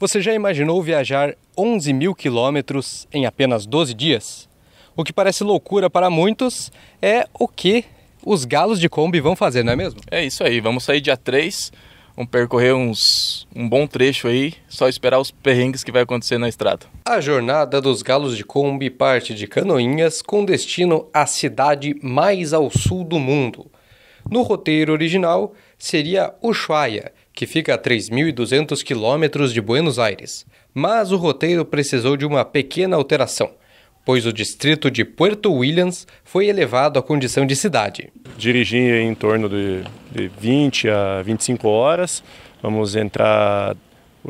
Você já imaginou viajar 11 mil quilômetros em apenas 12 dias? O que parece loucura para muitos é o que os galos de Kombi vão fazer, não é mesmo? É isso aí, vamos sair dia 3, vamos percorrer uns, um bom trecho aí, só esperar os perrengues que vai acontecer na estrada. A jornada dos galos de Kombi parte de Canoinhas com destino à cidade mais ao sul do mundo. No roteiro original seria Ushuaia, que fica a 3.200 quilômetros de Buenos Aires. Mas o roteiro precisou de uma pequena alteração, pois o distrito de Puerto Williams foi elevado à condição de cidade. Dirigir em torno de, de 20 a 25 horas. Vamos entrar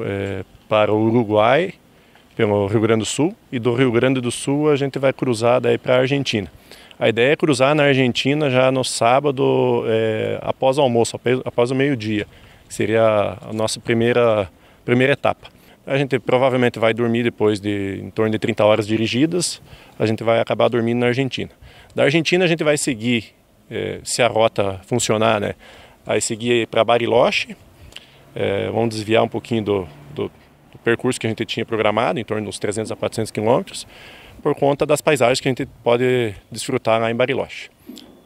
é, para o Uruguai, pelo Rio Grande do Sul, e do Rio Grande do Sul a gente vai cruzar daí para a Argentina. A ideia é cruzar na Argentina já no sábado, é, após o almoço, após o meio-dia que seria a nossa primeira, primeira etapa. A gente provavelmente vai dormir depois de em torno de 30 horas dirigidas, a gente vai acabar dormindo na Argentina. Da Argentina a gente vai seguir, eh, se a rota funcionar, né? Aí seguir para Bariloche, eh, vamos desviar um pouquinho do, do, do percurso que a gente tinha programado, em torno dos 300 a 400 quilômetros, por conta das paisagens que a gente pode desfrutar lá em Bariloche.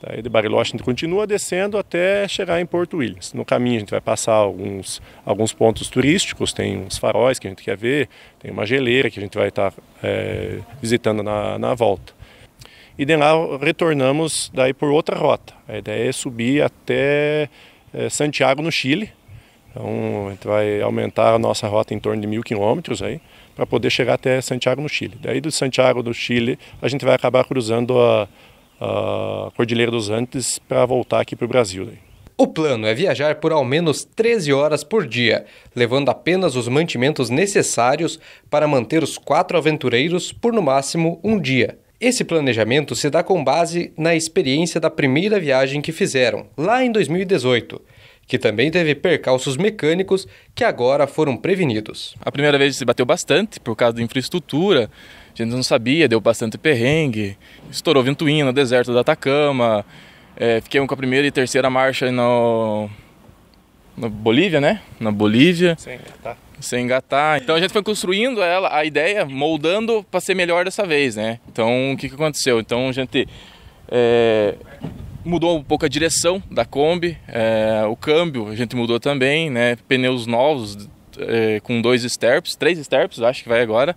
Daí tá? de Bariloche a gente continua descendo até chegar em Porto Williams. No caminho a gente vai passar alguns, alguns pontos turísticos, tem uns faróis que a gente quer ver, tem uma geleira que a gente vai estar tá, é, visitando na, na volta. E de lá retornamos daí por outra rota. A ideia é subir até é, Santiago, no Chile. Então a gente vai aumentar a nossa rota em torno de mil quilômetros aí para poder chegar até Santiago, no Chile. Daí do Santiago, do Chile, a gente vai acabar cruzando a Cordilheira dos Andes para voltar aqui para o Brasil. Né? O plano é viajar por ao menos 13 horas por dia, levando apenas os mantimentos necessários para manter os quatro aventureiros por no máximo um dia. Esse planejamento se dá com base na experiência da primeira viagem que fizeram, lá em 2018 que também teve percalços mecânicos que agora foram prevenidos. A primeira vez se bateu bastante por causa da infraestrutura, a gente não sabia, deu bastante perrengue, estourou ventoinha deserto da Atacama, é, fiquei com a primeira e terceira marcha no, na Bolívia, né? Na Bolívia. Sem engatar. Sem engatar. Então a gente foi construindo ela, a ideia, moldando para ser melhor dessa vez, né? Então o que, que aconteceu? Então a gente é, Mudou um pouco a direção da Kombi, é, o câmbio a gente mudou também, né? Pneus novos é, com dois esterpes, três esterpes acho que vai agora.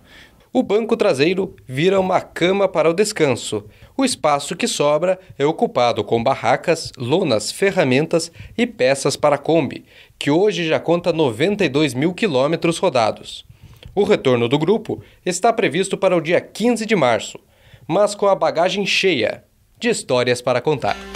O banco traseiro vira uma cama para o descanso. O espaço que sobra é ocupado com barracas, lonas, ferramentas e peças para a Kombi, que hoje já conta 92 mil quilômetros rodados. O retorno do grupo está previsto para o dia 15 de março, mas com a bagagem cheia de histórias para contar.